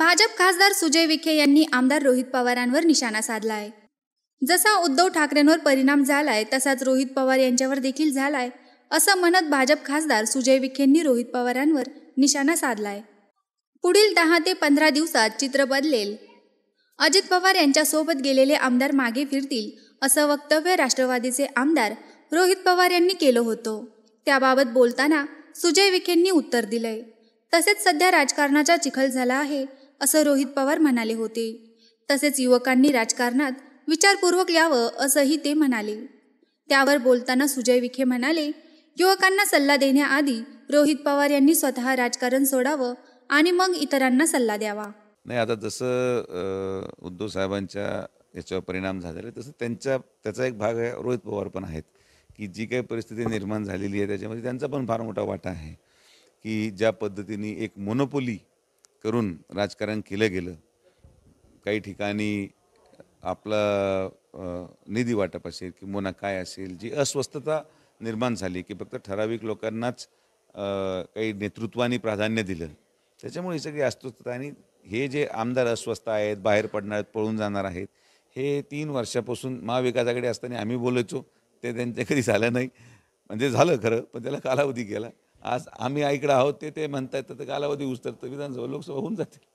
भाजप खासदार सुजय विखे यांनी आमदार रोहित पवारांवर निशाणा साधला आहे जसा उद्धव ठाकरेंवर परिणाम झालाय तसाच रोहित पवार यांच्यावर देखील झालाय असं म्हणत भाजप खासदार सुजय विखेंनी रोहित पवारांवर निशाणा साधलाय पुढील दहा ते पंधरा दिवसात चित्र बदलेल अजित पवार यांच्यासोबत गेलेले आमदार मागे फिरतील असं वक्तव्य राष्ट्रवादीचे आमदार रोहित पवार यांनी केलं होतं त्याबाबत बोलताना सुजय विखेंनी उत्तर दिलंय तसेच सध्या राजकारणाचा चिखल झाला आहे असं रोहित पवार म्हणाले होते तसेच युवकांनी राजकारणात विचारपूर्वक यावं असंही ते म्हणाले त्यावर बोलताना सुजय विखे म्हणाले युवकांना सल्ला देण्याआधी रोहित पवार यांनी स्वतः राजकारण सोडावं आणि मग इतरांना सल्ला द्यावा नाही आता जसं उद्धव साहेबांच्या याच्यावर परिणाम झालेला तसं त्यांच्या त्याचा एक भाग आहे रोहित पवार पण आहेत की जी काही परिस्थिती निर्माण झालेली आहे त्याच्यामध्ये त्यांचा पण फार मोठा वाटा आहे की ज्या पद्धतीने एक मोनोपोली करून राजकारण केलं गेलं काही ठिकाणी आपला निधी वाटप असेल किंवा काय असेल जी अस्वस्थता निर्माण झाली की फक्त ठराविक लोकांनाच काही नेतृत्वाने प्राधान्य दिलं त्याच्यामुळे ही सगळी अस्वस्थता आणि हे जे आमदार अस्वस्थ आहेत बाहेर पडणार आहेत पळून जाणार आहेत हे तीन वर्षापासून महाविकासाकडे असताना आम्ही बोलायचो ते त्यांच्या कधी झालं नाही म्हणजे झालं खरं पण त्याला कालावधी गेला आज आम्ही इकडं आहोत ते ते म्हणतात तर कालावधी उस्तरत विधानसभा लोकसभा होऊन जाते